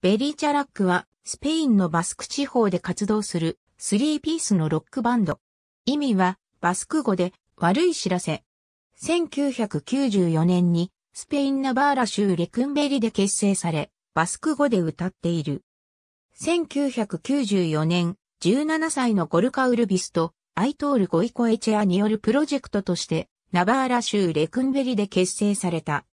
ベリーチャラックは、スペインのバスク地方で活動する、スリーピースのロックバンド。意味は、バスク語で、悪い知らせ。1994年に、スペインナバーラ州レクンベリで結成され、バスク語で歌っている。1994年、17歳のゴルカウルビスと、アイトール・ゴイコエチェアによるプロジェクトとして、ナバーラ州レクンベリで結成された。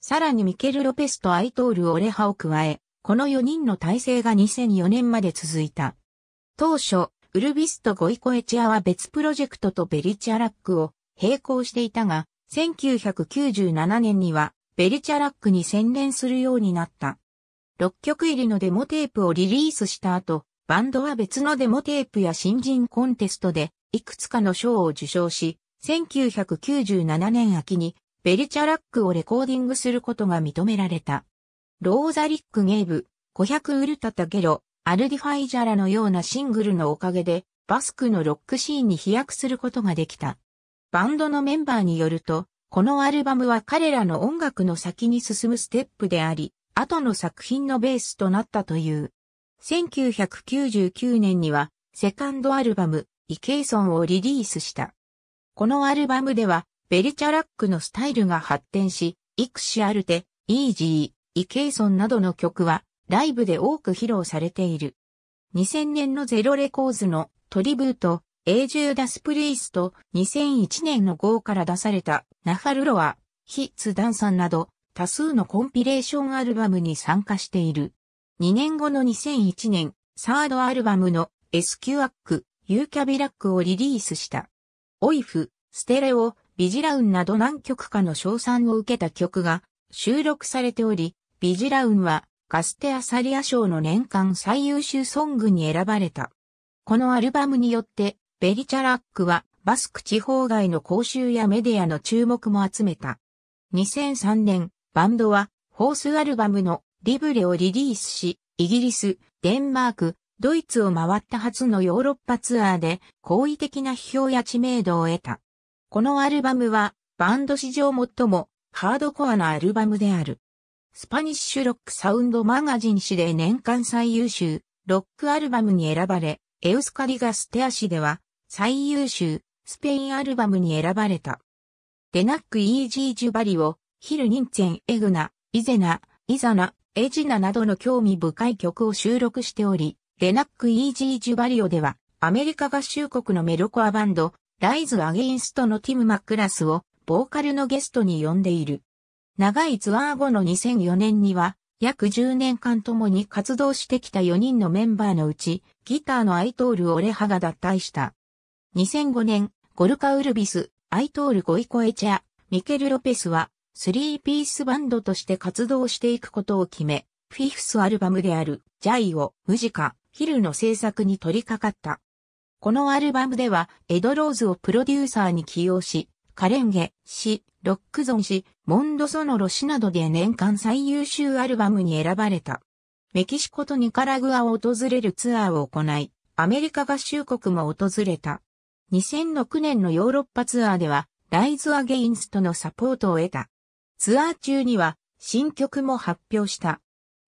さらにミケル・ロペスとアイトール・オレハを加え、この4人の体制が2004年まで続いた。当初、ウルビスとゴイコエチアは別プロジェクトとベリチャラックを並行していたが、1997年にはベリチャラックに専念するようになった。6曲入りのデモテープをリリースした後、バンドは別のデモテープや新人コンテストでいくつかの賞を受賞し、1997年秋にベリチャラックをレコーディングすることが認められた。ローザリックゲーブ、500ウルタタゲロ、アルディファイジャラのようなシングルのおかげで、バスクのロックシーンに飛躍することができた。バンドのメンバーによると、このアルバムは彼らの音楽の先に進むステップであり、後の作品のベースとなったという。1999年には、セカンドアルバム、イケイソンをリリースした。このアルバムでは、ベリチャラックのスタイルが発展し、イクシアルテ、イージー、イケイソンなどの曲はライブで多く披露されている。2000年のゼロレコーズのトリブート、エージューダスプリースと2001年の号から出されたナファルロア、ヒッツダンさんなど多数のコンピレーションアルバムに参加している。2年後の2001年、サードアルバムの SQ アック、ユーキャビラックをリリースした。オイフ、ステレオ、ビジラウンなど何曲かの賞賛を受けた曲が収録されており、ビジラウンはガステアサリア賞の年間最優秀ソングに選ばれた。このアルバムによって、ベリチャラックはバスク地方外の公衆やメディアの注目も集めた。2003年、バンドは、ホースアルバムのリブレをリリースし、イギリス、デンマーク、ドイツを回った初のヨーロッパツアーで好意的な批評や知名度を得た。このアルバムはバンド史上最もハードコアなアルバムである。スパニッシュロックサウンドマガジン誌で年間最優秀ロックアルバムに選ばれ、エウスカリガステア誌では最優秀スペインアルバムに選ばれた。デナック・イージー・ジュバリオ、ヒル・ニンツェン・エグナ、イゼナ、イザナ、エジナなどの興味深い曲を収録しており、デナック・イージー・ジュバリオでは、アメリカ合衆国のメロコアバンド、ライズ・アゲインストのティム・マックラスを、ボーカルのゲストに呼んでいる。長いツアー後の2004年には、約10年間共に活動してきた4人のメンバーのうち、ギターのアイトール・オレハが脱退した。2005年、ゴルカ・ウルビス、アイトール・ゴイコエチャ、ミケル・ロペスは、スリーピースバンドとして活動していくことを決め、フィフスアルバムである、ジャイオ、ムジカ、ヒルの制作に取り掛かった。このアルバムでは、エドローズをプロデューサーに起用し、カレンゲ、シ、ロックゾンシ、モンドソノロシなどで年間最優秀アルバムに選ばれた。メキシコとニカラグアを訪れるツアーを行い、アメリカ合衆国も訪れた。2006年のヨーロッパツアーでは、ライズ・アゲインストのサポートを得た。ツアー中には、新曲も発表した。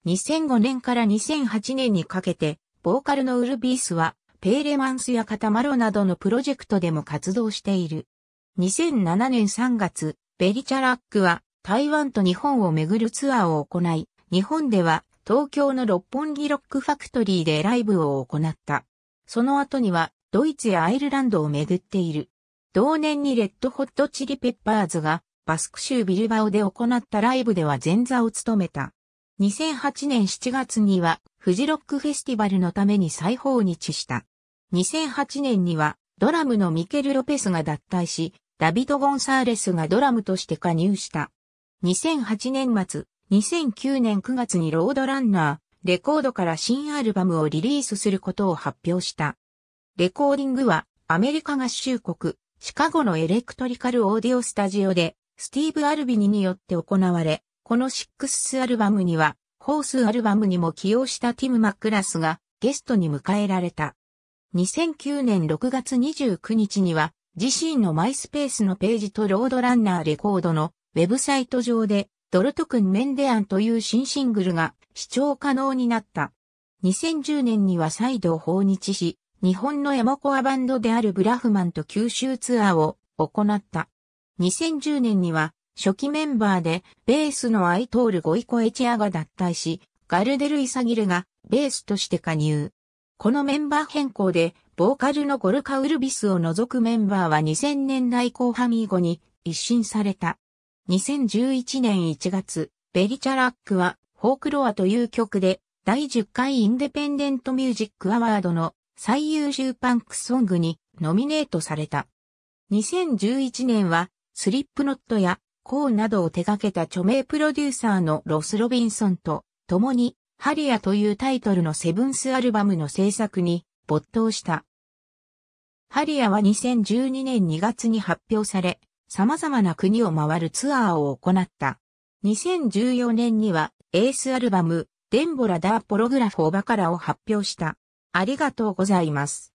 2005年から2008年にかけて、ボーカルのウルビースは、ペーレマンスやカタマロなどのプロジェクトでも活動している。2007年3月、ベリチャラックは台湾と日本を巡るツアーを行い、日本では東京の六本木ロックファクトリーでライブを行った。その後にはドイツやアイルランドを巡っている。同年にレッドホットチリペッパーズがバスク州ビルバオで行ったライブでは前座を務めた。2008年7月にはフジロックフェスティバルのために再訪日した。2008年にはドラムのミケル・ロペスが脱退し、ダビド・ゴンサーレスがドラムとして加入した。2008年末、2009年9月にロードランナー、レコードから新アルバムをリリースすることを発表した。レコーディングはアメリカ合衆国、シカゴのエレクトリカルオーディオスタジオで、スティーブ・アルビニによって行われ、このシックスアルバムには、ホースアルバムにも起用したティム・マックラスがゲストに迎えられた。2009年6月29日には自身のマイスペースのページとロードランナーレコードのウェブサイト上で、ドルト君メンデアンという新シングルが視聴可能になった。2010年には再度訪日し、日本のエモコアバンドであるブラフマンと九州ツアーを行った。2010年には初期メンバーでベースのアイトールゴイコエチアが脱退し、ガルデル・イサギルがベースとして加入。このメンバー変更でボーカルのゴルカ・ウルビスを除くメンバーは2000年代後半以後に一新された。2011年1月、ベリチャラックは、フォークロアという曲で、第10回インデペンデントミュージックアワードの最優秀パンクソングにノミネートされた。2011年は、スリップノットやコーなどを手掛けた著名プロデューサーのロス・ロビンソンと共に、ハリアというタイトルのセブンスアルバムの制作に没頭した。ハリアは2012年2月に発表され、様々な国を回るツアーを行った。2014年にはエースアルバム、デンボラダーポログラフオバカラを発表した。ありがとうございます。